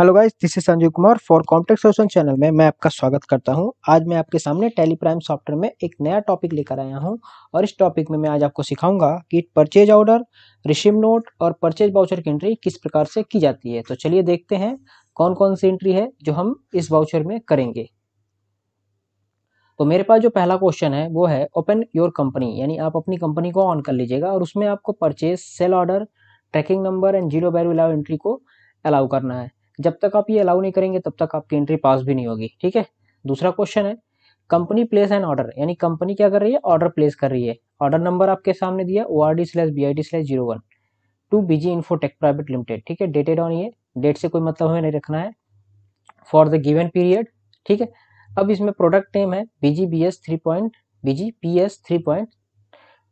hello guys this is Sanjeev Kumar for complex solution channel में मैं आपका स्वागत करता हूं आज मैं आपके सामने टेली प्राइम सॉफ्टवेयर में एक नया टॉपिक लेकर आया हूं और इस टॉपिक में मैं आज आपको सिखाऊंगा कि परचेज ऑर्डर रिसीव नोट और परचेज बाउचर की एंट्री किस प्रकार से की जाती है तो चलिए देखते हैं कौन कौन सी एंट्री है जो हम इस बाउचर में करेंगे तो मेरे पास जो पहला क्वेश्चन है वो है ओपन योर कंपनी यानी आप अपनी कंपनी को ऑन कर लीजिएगा और उसमें आपको purchase sale order tracking number and zero बैर एंट्री को अलाउ करना है जब तक आप ये अलाउ नहीं करेंगे तब तक आपकी एंट्री पास भी नहीं होगी ठीक है दूसरा क्वेश्चन है कंपनी प्लेस एंड ऑर्डर यानी कंपनी क्या कर रही है ऑर्डर प्लेस कर रही है ऑर्डर नंबर आपके सामने दिया O R D slash B I D slash zero one two B G Infotech private limited ठीक है डेटेड ऑन ये डेट से कोई मतलब हमें नहीं रखना है फॉर द गिवन पीरियड ठीक है अब इसमें प्रोडक्ट नेम है B G B S three point B G P S three point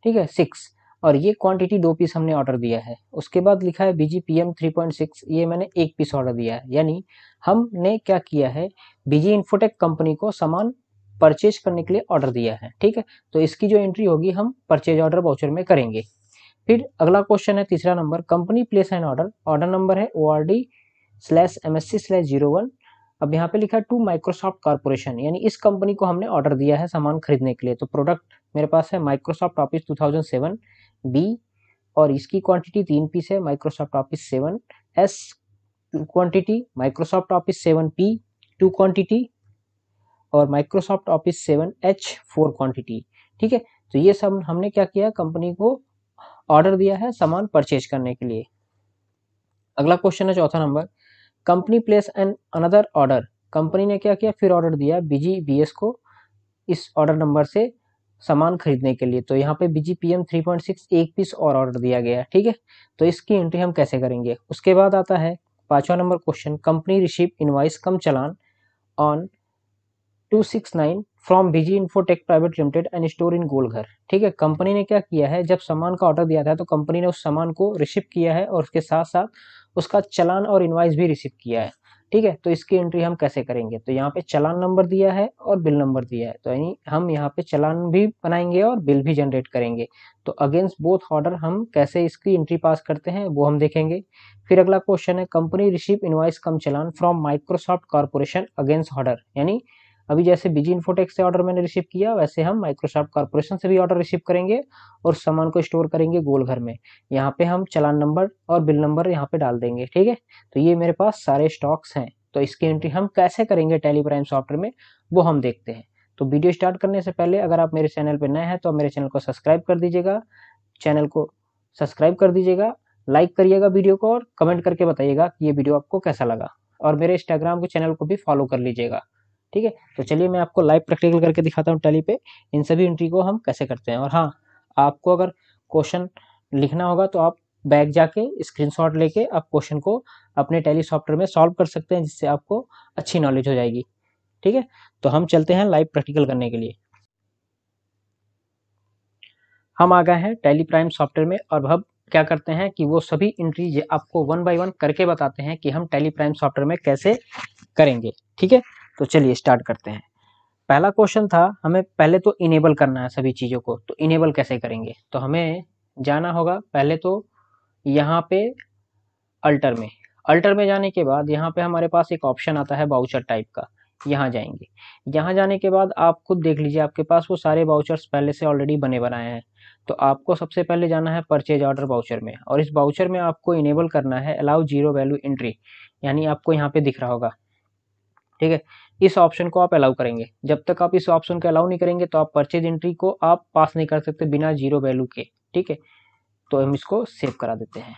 ठीक है सिक्स और ये क्वांटिटी दो पीस हमने ऑर्डर दिया है उसके बाद लिखा है B G P M three point six ये मैंने एक पीस ऑर्डर दिया है यानी हमने क्या किया है बीजी इन्फोटेक कंपनी को सामान परचेज करने के लिए ऑर्डर दिया है ठीक है तो इसकी जो एंट्री होगी हम परचेज ऑर्डर वाउचर में करेंगे फिर अगला क्वेश्चन है तीसरा number company place and order order number है O R D slash M S C slash zero one अब यहाँ पे लिखा है टू माइक्रोसॉफ्ट कॉर्पोरेशन यानी इस कंपनी को हमने ऑर्डर दिया है सामान खरीदने के लिए तो प्रोडक्ट मेरे पास है माइक्रोसॉफ्ट ऑफिस सेवन बी और इसकी क्वांटिटी तीन पीस है Microsoft office seven S two quantity Microsoft office seven P two quantity और Microsoft office seven H four quantity ठीक है तो ये सब हमने क्या किया कंपनी को ऑर्डर दिया है सामान परचेज करने के लिए अगला क्वेश्चन है चौथा number company place and another order company ने क्या किया फिर ऑर्डर दिया बीजी बीएस को इस ऑर्डर नंबर से सामान खरीदने के लिए तो यहाँ पे बीजी पॉइंट सिक्स एक पीस और ऑर्डर दिया गया है ठीक है तो इसकी एंट्री हम कैसे करेंगे उसके बाद आता है पांचवा number question company receive invoice cum challan on 269 from B G Infotech private limited and store in Golghar ठीक है कंपनी ने क्या किया है जब सामान का ऑर्डर दिया था तो कंपनी ने उस सामान को रिसीव किया है और उसके साथ साथ उसका चलान और इन्वाइस भी रिसीव किया है ठीक है तो इसकी एंट्री हम कैसे करेंगे तो यहाँ पे चलान नंबर दिया है और बिल नंबर दिया है तो यानी हम यहाँ पे चलान भी बनाएंगे और बिल भी जनरेट करेंगे तो अगेंस्ट बोथ ऑर्डर हम कैसे इसकी एंट्री पास करते हैं वो हम देखेंगे फिर अगला क्वेश्चन है company receive invoice cum challan from Microsoft corporation against order यानी अभी जैसे बिजी इन्फोटेक से ऑर्डर मैंने रिसीव किया वैसे हम माइक्रोसॉफ्ट कॉर्पोरेशन से भी ऑर्डर रिसीव करेंगे और सामान को स्टोर करेंगे गोल घर में यहाँ पे हम चलान नंबर और बिल नंबर यहाँ पे डाल देंगे ठीक है तो ये मेरे पास सारे स्टॉक्स हैं तो इसकी एंट्री हम कैसे करेंगे टेलीप्राइम सॉफ्टवेयर में वो हम देखते हैं तो वीडियो स्टार्ट करने से पहले अगर आप मेरे चैनल पर नए हैं तो मेरे चैनल को सब्सक्राइब कर दीजिएगा चैनल को सब्सक्राइब कर दीजिएगा लाइक करिएगा वीडियो को और कमेंट करके बताइएगा कि ये वीडियो आपको कैसा लगा और मेरे इंस्टाग्राम के चैनल को भी फॉलो कर लीजिएगा ठीक है तो चलिए मैं आपको लाइव प्रैक्टिकल करके दिखाता हूँ टैली पे इन सभी एंट्री को हम कैसे करते हैं और हाँ आपको अगर क्वेश्चन लिखना होगा तो आप बैक जाके स्क्रीनशॉट लेके आप क्वेश्चन को अपने टैली सॉफ्टवेयर में सॉल्व कर सकते हैं जिससे आपको अच्छी नॉलेज हो जाएगी ठीक है तो हम चलते हैं लाइव प्रैक्टिकल करने के लिए हम आ गए हैं टैली प्राइम सॉफ्टवेयर में और हम क्या करते हैं कि वो सभी एंट्री आपको वन बाय वन करके बताते हैं कि हम टैली प्राइम सॉफ्टवेयर में कैसे करेंगे ठीक है तो चलिए स्टार्ट करते हैं पहला क्वेश्चन था हमें पहले तो इनेबल करना है सभी चीज़ों को तो इनेबल कैसे करेंगे तो हमें जाना होगा पहले तो यहाँ पे अल्टर में अल्टर में जाने के बाद यहाँ पे हमारे पास एक ऑप्शन आता है बाउचर टाइप का यहाँ जाएंगे यहाँ जाने के बाद आप खुद देख लीजिए आपके पास वो सारे बाउचर्स पहले से ऑलरेडी बने बनाए हैं तो आपको सबसे पहले जाना है परचेज ऑर्डर बाउचर में और इस बाउचर में आपको इनेबल करना है अलाउ जीरो वैल्यू एंट्री यानी आपको यहाँ पे दिख रहा होगा ठीक है इस ऑप्शन को आप अलाउ करेंगे जब तक आप इस ऑप्शन को अलाउ नहीं करेंगे तो आप परचेज एंट्री को आप पास नहीं कर सकते बिना जीरो वैल्यू के ठीक है तो हम इसको सेव करा देते हैं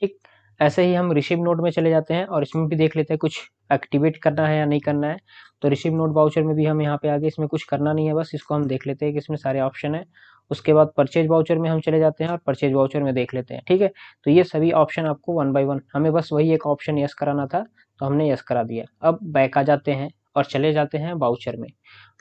ठीक ऐसे ही हम रिसीव नोट में चले जाते हैं और इसमें भी देख लेते हैं कुछ एक्टिवेट करना है या नहीं करना है तो रिसीव नोट बाउचर में भी हम यहाँ पे आगे इसमें कुछ करना नहीं है बस इसको हम देख लेते हैं कि इसमें सारे ऑप्शन है उसके बाद परचेज बाउचर में हम चले जाते हैं और परचेज बाउचर में देख लेते हैं ठीक है तो ये सभी ऑप्शन आपको वन बाय वन हमें बस वही एक ऑप्शन यस कराना था तो हमने यस करा दिया अब बैक आ जाते हैं और चले जाते हैं बाउचर में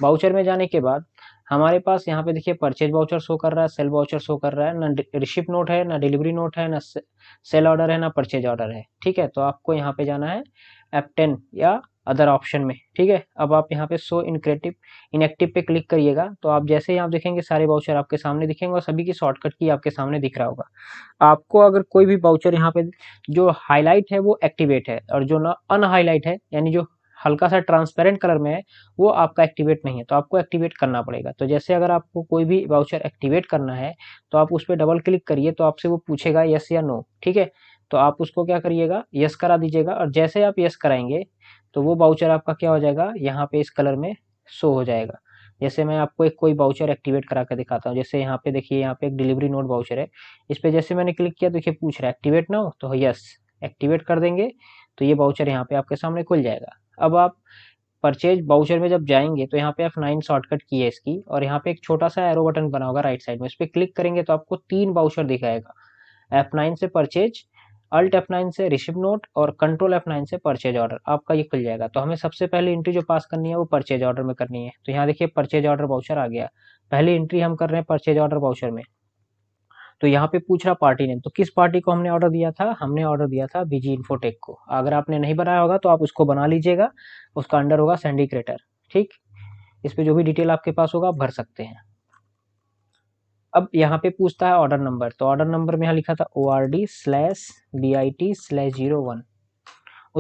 बाउचर में जाने के बाद हमारे पास यहाँ पे देखिए परचेज बाउचर शो कर रहा है सेल बाउचर शो कर रहा है ना रिसिप नोट है ना डिलीवरी नोट है ना सेल ऑर्डर है ना परचेज ऑर्डर है ठीक है तो आपको यहाँ पे जाना है एपटेन या अदर ऑप्शन में ठीक है अब आप यहाँ पे सो इनक्रेटिव इनएक्टिव पे क्लिक करिएगा तो आप जैसे ही आप देखेंगे सारे बाउचर आपके सामने दिखेंगे और सभी की शॉर्टकट की आपके सामने दिख रहा होगा आपको अगर कोई भी बाउचर यहाँ पे जो हाईलाइट है वो एक्टिवेट है और जो ना अनहाईलाइट है यानी जो हल्का सा ट्रांसपेरेंट कलर में है वो आपका एक्टिवेट नहीं है तो आपको एक्टिवेट करना पड़ेगा तो जैसे अगर आपको कोई भी बाउचर एक्टिवेट करना है तो आप उस पर डबल क्लिक करिए तो आपसे वो पूछेगा यस या नो ठीक है तो आप उसको क्या करिएगा यस करा दीजिएगा और जैसे आप यस कराएंगे तो वो बाउचर आपका क्या हो जाएगा यहाँ पे इस कलर में शो हो जाएगा जैसे मैं आपको एक कोई बाउचर एक्टिवेट करा कर दिखाता हूँ जैसे यहाँ पे देखिए यहाँ पे एक डिलीवरी नोट बाउचर है इस पर जैसे मैंने क्लिक किया तो देखिए पूछ रहा है एक्टिवेट ना हो तो यस एक्टिवेट कर देंगे तो ये बाउचर यहाँ पे आपके सामने खुल जाएगा अब आप परचेज बाउचर में जब जाएंगे तो यहाँ पे एफ नाइन शॉर्टकट की है इसकी और यहाँ पे एक छोटा सा एरो बटन बना होगा राइट साइड में इस पर क्लिक करेंगे तो आपको तीन बाउचर दिखाएगा एफ नाइन से परचेज अल्ट एफ नाइन से रिसिप नोट और कंट्रोल एफ नाइन से परचेज ऑर्डर आपका ये खुल जाएगा तो हमें सबसे पहले एंट्री जो पास करनी है वो परचेज ऑर्डर में करनी है तो यहाँ देखिए परचेज ऑर्डर बाउचर आ गया पहली एंट्री हम कर रहे हैं परचेज ऑर्डर बाउचर में तो यहाँ पे पूछ रहा पार्टी ने तो किस पार्टी को हमने ऑर्डर दिया था हमने ऑर्डर दिया था बीजी इन्फोटेक को अगर आपने नहीं बनाया होगा तो आप उसको बना लीजिएगा उसका अंडर होगा सेंडिक्रेटर ठीक इस पर जो भी डिटेल आपके पास होगा आप भर सकते हैं अब यहाँ पे पूछता है ऑर्डर नंबर तो ऑर्डर नंबर में यहाँ लिखा था O R D slash B I T slash zero one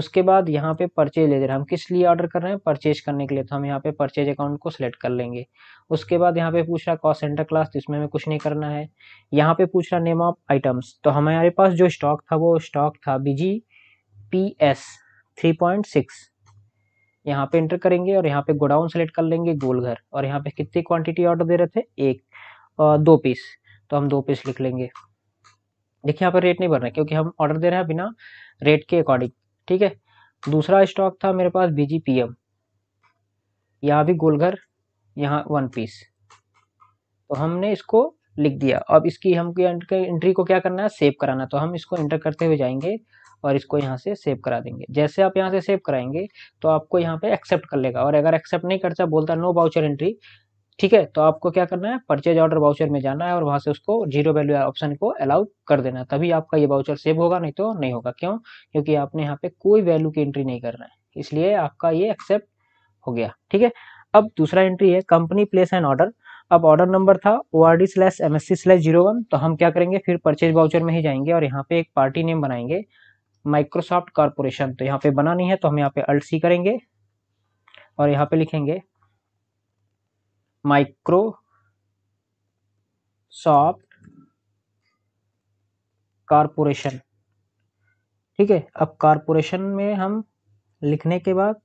उसके बाद यहाँ पे परचेज लेजर रहे हम किस लिए ऑर्डर कर रहे हैं परचेज करने के लिए तो हम यहाँ पे परचेज अकाउंट को सिलेक्ट कर लेंगे उसके बाद यहाँ पे पूछ रहा है कॉस्ट सेंटर क्लास तो इसमें हमें कुछ नहीं करना है यहाँ पे पूछ रहा नेम ऑफ आइटम्स तो हमारे पास जो स्टॉक था वो स्टॉक था B G P S three point six यहाँ पे इंटर करेंगे और यहाँ पे गोडाउन सेलेक्ट कर लेंगे गोलघर और यहाँ पे कितनी क्वांटिटी ऑर्डर दे रहे थे एक दो पीस तो हम दो पीस लिख लेंगे देखिए यहाँ पर रेट नहीं भर रहा क्योंकि हम ऑर्डर दे रहे हैं बिना रेट के अकॉर्डिंग ठीक है दूसरा स्टॉक था मेरे पास पी एम यहाँ भी गोलघर यहाँ वन पीस तो हमने इसको लिख दिया अब इसकी हमको एंट्री को क्या करना है सेव कराना तो हम इसको एंटर करते हुए जाएंगे और इसको यहाँ से सेव करा देंगे जैसे आप यहाँ से सेव कराएंगे तो आपको यहाँ पे एक्सेप्ट कर लेगा और अगर एक्सेप्ट नहीं करता बोलता नो बाउचर एंट्री ठीक है तो आपको क्या करना है परचेज ऑर्डर बाउचर में जाना है और वहां से उसको जीरो वैल्यू ऑप्शन को अलाउ कर देना है तभी आपका ये बाउचर सेव होगा नहीं तो नहीं होगा क्यों क्योंकि आपने यहाँ पे कोई वैल्यू की एंट्री नहीं करना है इसलिए आपका ये एक्सेप्ट हो गया ठीक है अब दूसरा एंट्री है कंपनी प्लेस एंड ऑर्डर अब ऑर्डर नंबर था O R D slash M S C slash zero one तो हम क्या करेंगे फिर परचेज बाउचर में ही जाएंगे और यहाँ पे एक पार्टी नेम बनाएंगे माइक्रोसॉफ्ट कॉर्पोरेशन तो यहाँ पे बनानी है तो हम यहाँ पे अल्ट सी करेंगे और यहाँ पे लिखेंगे माइक्रो सॉफ्ट कारपोरेशन ठीक है अब कारपोरेशन में हम लिखने के बाद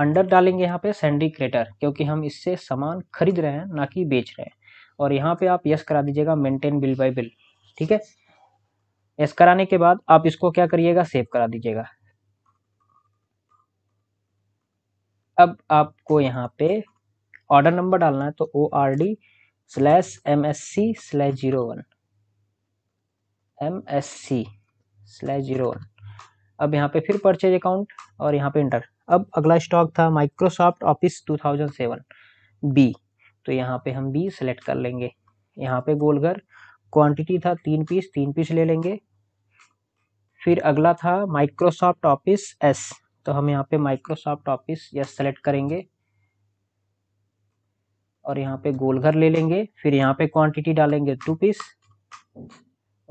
अंडर डालेंगे यहाँ पे सेंडिक्रेटर क्योंकि हम इससे सामान खरीद रहे हैं ना कि बेच रहे हैं और यहाँ पे आप यस करा दीजिएगा मेंटेन बिल बाय बिल ठीक है यस कराने के बाद आप इसको क्या करिएगा सेव करा दीजिएगा अब आपको यहाँ पे ऑर्डर नंबर डालना है तो O R D slash M S C slash zero one M S C slash zero one अब यहाँ पे फिर परचेज अकाउंट और यहाँ पे इंटर अब अगला स्टॉक था Microsoft office two thousand seven B तो यहाँ पे हम बी सेलेक्ट कर लेंगे यहाँ पे गोलघर क्वांटिटी था तीन पीस तीन पीस ले लेंगे फिर अगला था माइक्रोसॉफ्ट ऑफिस एस तो हम यहाँ पे माइक्रोसॉफ्ट ऑफिस यस सेलेक्ट करेंगे और यहाँ पे गोलघर ले लेंगे फिर यहाँ पे क्वांटिटी डालेंगे टू पीस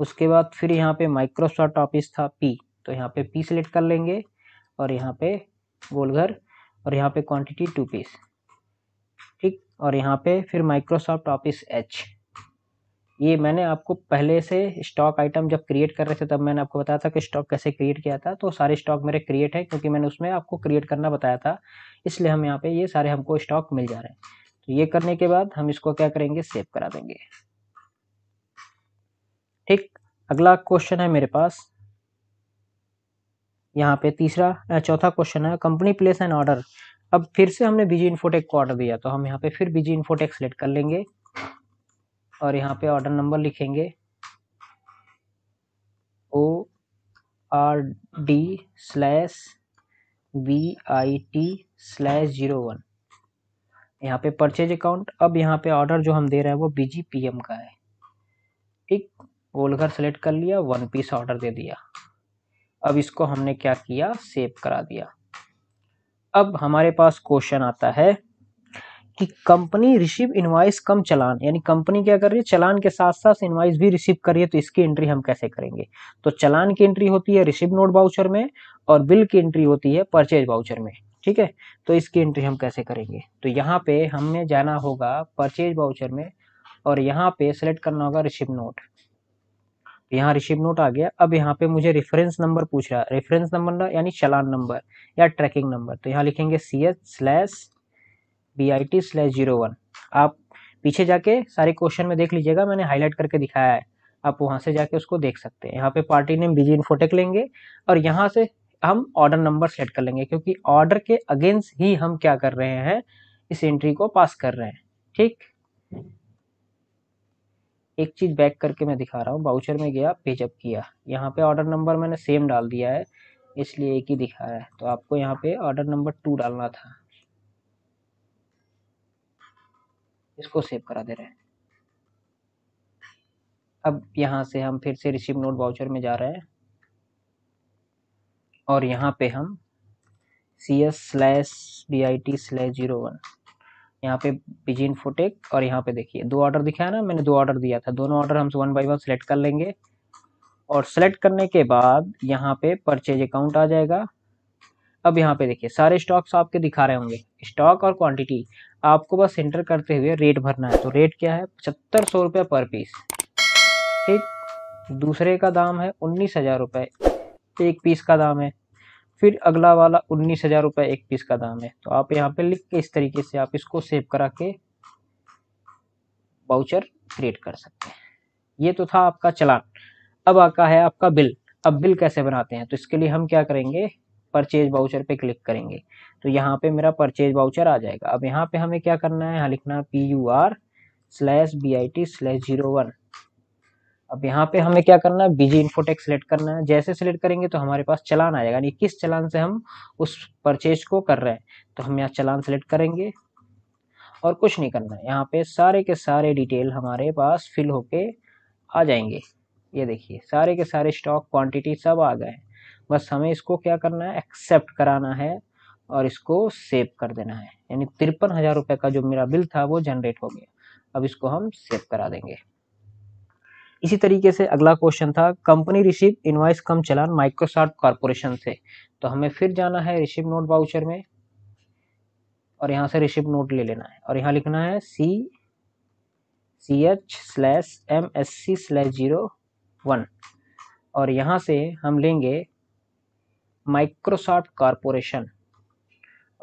उसके बाद फिर यहाँ पे माइक्रोसॉफ्ट ऑफिस था पी तो यहाँ पे पी सेलेक्ट कर लेंगे और यहाँ पे गोलघर और यहाँ पे क्वांटिटी टू पीस ठीक और यहाँ पे फिर माइक्रोसॉफ्ट ऑफिस एच ये मैंने आपको पहले से स्टॉक आइटम जब क्रिएट कर रहे थे तब मैंने आपको बताया था कि स्टॉक कैसे क्रिएट किया था तो सारे स्टॉक मेरे क्रिएट है क्योंकि मैंने उसमें आपको क्रिएट करना बताया था इसलिए हम यहाँ पे ये सारे हमको स्टॉक मिल जा रहे हैं तो ये करने के बाद हम इसको क्या करेंगे सेव करा देंगे ठीक अगला क्वेश्चन है मेरे पास यहाँ पे तीसरा चौथा क्वेश्चन है कंपनी प्लेस एंड ऑर्डर अब फिर से हमने बीजी इन्फोटेक को ऑर्डर दिया तो हम यहाँ पे फिर बीजी इन्फोटेक सेलेक्ट कर लेंगे और यहाँ पे ऑर्डर नंबर लिखेंगे O R D slash V I T slash zero one यहाँ पे परचेज अकाउंट अब यहाँ पे ऑर्डर जो हम दे रहे हैं वो बी जी पी एम का है ठीक वोलघर सेलेक्ट कर लिया वन पीस ऑर्डर दे दिया अब इसको हमने क्या किया सेव करा दिया अब हमारे पास क्वेश्चन आता है कि company receive invoice cum challan यानी कंपनी क्या कर रही है चलान के साथ साथ इनवाइस भी रिसीव कर रही है तो इसकी एंट्री हम कैसे करेंगे तो चलान की एंट्री होती है रिसीव नोट बाउचर में और बिल की एंट्री होती है परचेज बाउचर में ठीक है तो इसकी एंट्री हम कैसे करेंगे तो यहाँ पे हमें जाना होगा परचेज बाउचर में और यहाँ पे सेलेक्ट करना होगा रिसीव नोट यहाँ रिसीव नोट आ गया अब यहाँ पे मुझे रेफरेंस नंबर पूछ रहा है रेफरेंस नंबर यानी चलान नंबर या ट्रैकिंग नंबर तो यहाँ लिखेंगे C H slash B I T slash zero one आप पीछे जाके सारे क्वेश्चन में देख लीजिएगा मैंने हाईलाइट करके दिखाया है आप वहाँ से जाके उसको देख सकते हैं यहाँ पे पार्टी नेम बीजी इन्फोटेक लेंगे और यहाँ से हम ऑर्डर नंबर सेट कर लेंगे क्योंकि ऑर्डर के अगेंस्ट ही हम क्या कर रहे हैं इस एंट्री को पास कर रहे हैं ठीक एक चीज़ बैक करके मैं दिखा रहा हूँ बाउचर में गया पेजअप किया यहाँ पे ऑर्डर नंबर मैंने सेम डाल दिया है इसलिए एक ही दिखा रहा है तो आपको यहाँ पे ऑर्डर नंबर टू डालना था इसको सेव करा दे रहे हैं अब यहाँ से हम फिर से रिसीव नोट वाउचर में जा रहे हैं और यहाँ पे हम C S slash B I T slash zero one यहाँ पे बिजिन फोटेक और यहाँ पे देखिए दो ऑर्डर दिखाया ना मैंने दो ऑर्डर दिया था दोनों ऑर्डर हम वन बाई वन सेलेक्ट कर लेंगे और सेलेक्ट करने के बाद यहाँ पे परचेज अकाउंट आ जाएगा अब यहाँ पे देखिए सारे स्टॉक्स आपके दिखा रहे होंगे स्टॉक और क्वांटिटी आपको बस एंटर करते हुए रेट भरना है तो रेट क्या है पचहत्तर सौ रुपये पर पीस ठीक दूसरे का दाम है उन्नीस हज़ार रुपये एक पीस का दाम है फिर अगला वाला उन्नीस हज़ार रुपये एक पीस का दाम है तो आप यहाँ पे लिख के इस तरीके से आप इसको सेव करा के बाउचर क्रिएट कर सकते हैं ये तो था आपका चलान अब आका है आपका बिल अब बिल कैसे बनाते हैं तो इसके लिए हम क्या करेंगे परचेज बाउचर पे क्लिक करेंगे तो यहाँ पे मेरा परचेज बाउचर आ जाएगा अब यहाँ पे हमें क्या करना है यहाँ लिखना है P U R slash B I T slash zero one अब यहाँ पे हमें क्या करना है बीजी इन्फोटेक सेलेक्ट करना है जैसे सेलेक्ट करेंगे तो हमारे पास चलान आ जाएगा यानी किस चलान से हम उस परचेज को कर रहे हैं तो हम यहाँ चलान सेलेक्ट करेंगे और कुछ नहीं करना है यहाँ पे सारे के सारे डिटेल हमारे पास फिल होके आ जाएंगे ये देखिए सारे के सारे स्टॉक क्वांटिटी सब आ गए बस हमें इसको क्या करना है एक्सेप्ट कराना है और इसको सेव कर देना है यानी तिरपन हज़ार रुपए का जो मेरा बिल था वो जनरेट हो गया अब इसको हम सेव करा देंगे इसी तरीके से अगला क्वेश्चन था company receive invoice cum challan Microsoft corporation से तो हमें फिर जाना है रिसीव नोट बाउचर में और यहाँ से रिसीव नोट ले लेना है और यहाँ लिखना है C C H slash M S C slash zero one और यहाँ से हम लेंगे माइक्रोसॉफ्ट कॉरपोरेशन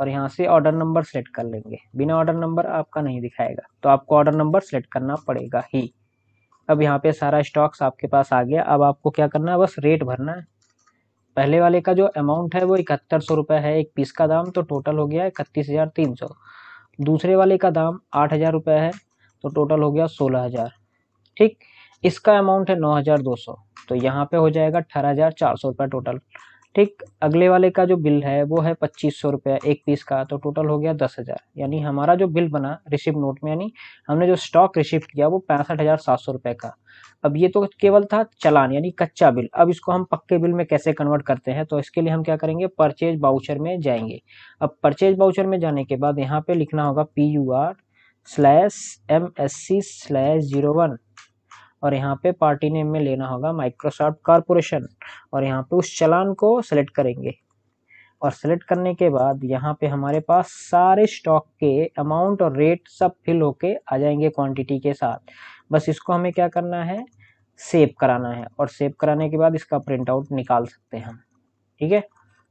और यहाँ से ऑर्डर नंबर सेलेक्ट कर लेंगे बिना ऑर्डर नंबर आपका नहीं दिखाएगा तो आपको ऑर्डर नंबर सेलेक्ट करना पड़ेगा ही अब यहाँ पे सारा स्टॉक्स आपके पास आ गया अब आपको क्या करना है बस रेट भरना है पहले वाले का जो अमाउंट है वो इकहत्तर सौ रुपये है एक पीस का दाम तो टोटल हो गया इकतीस हज़ार तीन सौ दूसरे वाले का दाम आठ हज़ार रुपये है तो टोटल हो गया सोलह हज़ार ठीक इसका अमाउंट है नौ हज़ार दो सौ तो यहाँ पे हो जाएगा अठारह हज़ार चार सौ रुपये टोटल ठीक अगले वाले का जो बिल है वो है पच्चीस सौ रुपया एक पीस का तो टोटल हो गया दस हज़ार यानी हमारा जो बिल बना रिसिप्ट नोट में यानी हमने जो स्टॉक रिसिप्ट किया वो पैंसठ हज़ार सात सौ रुपये का अब ये तो केवल था चलान यानी कच्चा बिल अब इसको हम पक्के बिल में कैसे कन्वर्ट करते हैं तो इसके लिए हम क्या करेंगे परचेज बाउचर में जाएंगे अब परचेज बाउचर में जाने के बाद यहाँ पे लिखना होगा P U R slash M S C slash zero one और यहाँ पे पार्टी नेम में लेना होगा माइक्रोसॉफ्ट कॉरपोरेशन और यहाँ पे उस चलान को सेलेक्ट करेंगे और सेलेक्ट करने के बाद यहाँ पे हमारे पास सारे स्टॉक के अमाउंट और रेट सब फिल होके आ जाएंगे क्वांटिटी के साथ बस इसको हमें क्या करना है सेव कराना है और सेव कराने के बाद इसका प्रिंट आउट निकाल सकते हैं हम ठीक है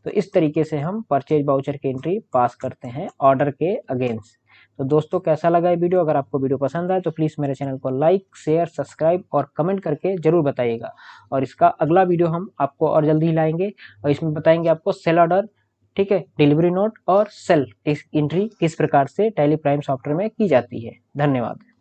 तो इस तरीके से हम परचेज बाउचर की एंट्री पास करते हैं ऑर्डर के अगेंस्ट तो दोस्तों कैसा लगा ये वीडियो अगर आपको वीडियो पसंद आए तो प्लीज़ मेरे चैनल को लाइक शेयर सब्सक्राइब और कमेंट करके ज़रूर बताइएगा और इसका अगला वीडियो हम आपको और जल्दी ही लाएंगे और इसमें बताएंगे आपको सेल ऑर्डर ठीक है डिलीवरी नोट और सेल इस एंट्री किस प्रकार से टेलीप्राइम प्राइम सॉफ्टवेयर में की जाती है धन्यवाद